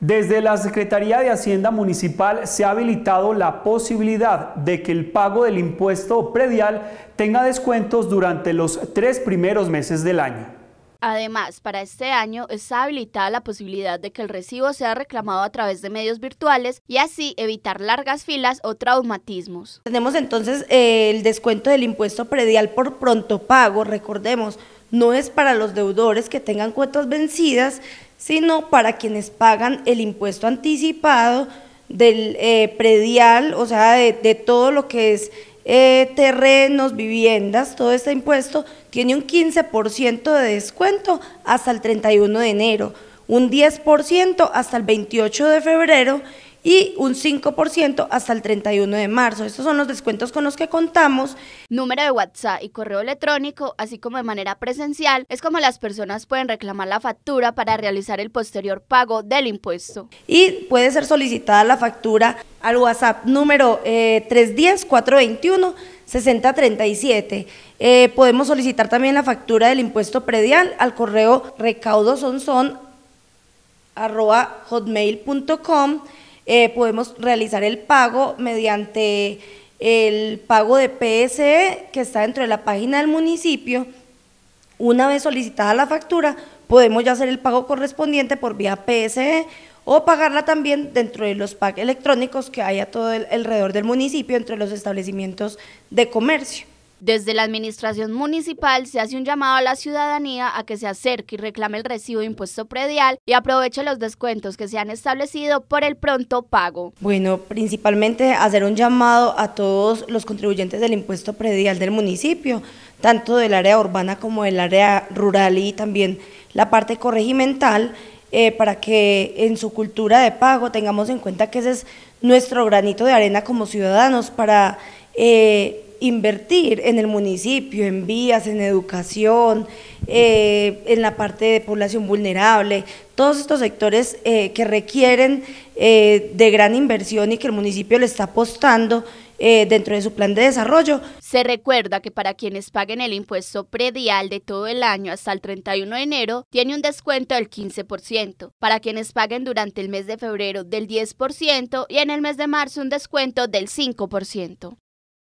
Desde la Secretaría de Hacienda Municipal se ha habilitado la posibilidad de que el pago del impuesto predial tenga descuentos durante los tres primeros meses del año. Además, para este año está habilitada la posibilidad de que el recibo sea reclamado a través de medios virtuales y así evitar largas filas o traumatismos. Tenemos entonces eh, el descuento del impuesto predial por pronto pago, recordemos, no es para los deudores que tengan cuotas vencidas, sino para quienes pagan el impuesto anticipado del eh, predial, o sea, de, todo lo que es eh, terrenos, viviendas, todo este impuesto tiene un 15% de descuento hasta el 31 de enero, un 10% hasta el 28 de febrero y un 5% hasta el 31 de marzo. Estos son los descuentos con los que contamos. Número de WhatsApp y correo electrónico, así como de manera presencial, es como las personas pueden reclamar la factura para realizar el posterior pago del impuesto. Y puede ser solicitada la factura al WhatsApp número 310-421-6037. Eh, eh, podemos solicitar también la factura del impuesto predial al correo recaudosonson.com eh, podemos realizar el pago mediante el pago de PSE que está dentro de la página del municipio. Una vez solicitada la factura, podemos ya hacer el pago correspondiente por vía PSE o pagarla también dentro de los PAC electrónicos que hay a todo el, alrededor del municipio, entre los establecimientos de comercio. Desde la administración municipal se hace un llamado a la ciudadanía a que se acerque y reclame el recibo de impuesto predial y aproveche los descuentos que se han establecido por el pronto pago. Bueno, principalmente hacer un llamado a todos los contribuyentes del impuesto predial del municipio, tanto del área urbana como del área rural y también la parte corregimental, eh, para que en su cultura de pago tengamos en cuenta que ese es nuestro granito de arena como ciudadanos para... Eh, invertir en el municipio, en vías, en educación, eh, en la parte de población vulnerable, todos estos sectores eh, que requieren eh, de gran inversión y que el municipio le está apostando dentro de su plan de desarrollo. Se recuerda que para quienes paguen el impuesto predial de todo el año hasta el 31 de enero, tiene un descuento del 15%, para quienes paguen durante el mes de febrero del 10% y en el mes de marzo un descuento del 5%.